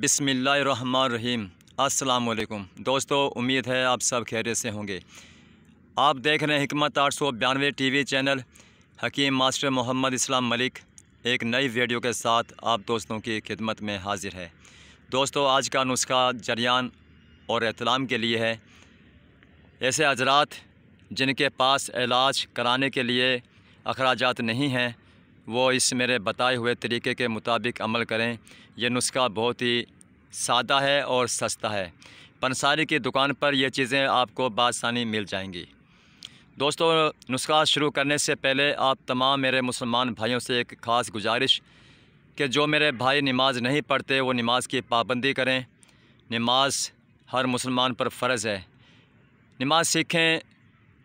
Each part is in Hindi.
बिसमीम असलकुम दोस्तों उम्मीद है आप सब खैरियत से होंगे आप देख रहे हैं हमत आठ सौ बयानवे T V channel Hakim master Mohammad Islam Malik एक नई वीडियो के साथ आप दोस्तों की खिदमत में हाजिर है दोस्तों आज का नुस्खा जरियान और एहतलाम के लिए है ऐसे हजरात जिनके पास इलाज कराने के लिए अखराज नहीं हैं वो इस मेरे बताए हुए तरीके के मुताबिक अमल करें यह नुस्खा बहुत ही सादा है और सस्ता है पंसारी की दुकान पर यह चीज़ें आपको बासानी मिल जाएंगी दोस्तों नुस्खा शुरू करने से पहले आप तमाम मेरे मुसलमान भाइयों से एक ख़ास गुजारिश कि जो मेरे भाई नमाज नहीं पढ़ते वो नमाज की पाबंदी करें नमाज हर मुसलमान पर फ़र्ज़ है नमाज सीखें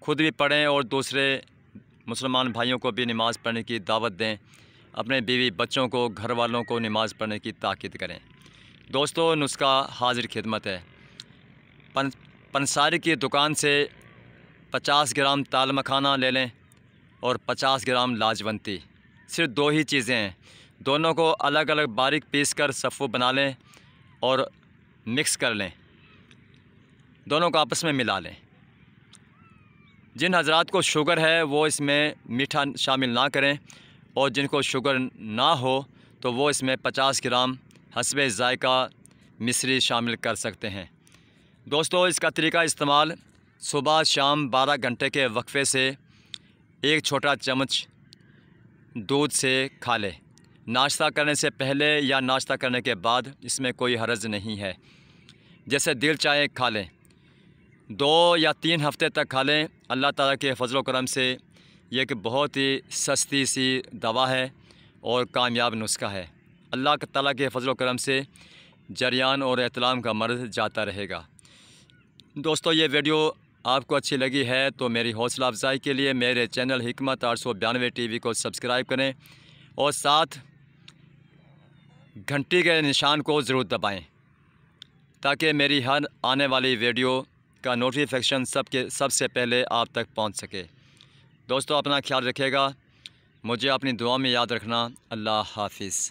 खुद भी पढ़ें और दूसरे मुसलमान भाइयों को भी नमाज़ पढ़ने की दावत दें अपने बीवी बच्चों को घर वालों को नमाज़ पढ़ने की ताक़द करें दोस्तों नुस्खा हाजिर खिदमत है पन पंसारी की दुकान से पचास ग्राम ताल मखाना ले लें और पचास ग्राम लाजवंती सिर्फ दो ही चीज़ें हैं दोनों को अलग अलग बारीक पीस कर सफ़ू बना लें और मिक्स कर लें दोनों को आपस में मिला लें जिन हजरात को शुगर है वो इसमें मीठा शामिल ना करें और जिनको शुगर ना हो तो वो इसमें 50 ग्राम हसब जायका मिश्री शामिल कर सकते हैं दोस्तों इसका तरीका इस्तेमाल सुबह शाम 12 घंटे के वक्फे से एक छोटा चम्मच दूध से खा लें नाश्ता करने से पहले या नाश्ता करने के बाद इसमें कोई हर्ज नहीं है जैसे दिल चाहे खा लें दो या तीन हफ्ते तक खा लें अल्लाह ताला के फजल करम से यह एक बहुत ही सस्ती सी दवा है और कामयाब नुस्खा है अल्लाह ताला के फजल करम से जरियान और एहतलाम का मर्ज जाता रहेगा दोस्तों ये वीडियो आपको अच्छी लगी है तो मेरी हौसला अफजाई के लिए मेरे चैनल हमत आठ सौ बयानवे टी वी को सब्सक्राइब करें और साथ घंटी के निशान को ज़रूर दबाएं ताकि मेरी हर आने वाली वीडियो का नोटिफिकेशन सबके सबसे पहले आप तक पहुंच सके दोस्तों अपना ख्याल रखिएगा मुझे अपनी दुआ में याद रखना अल्लाह हाफिज़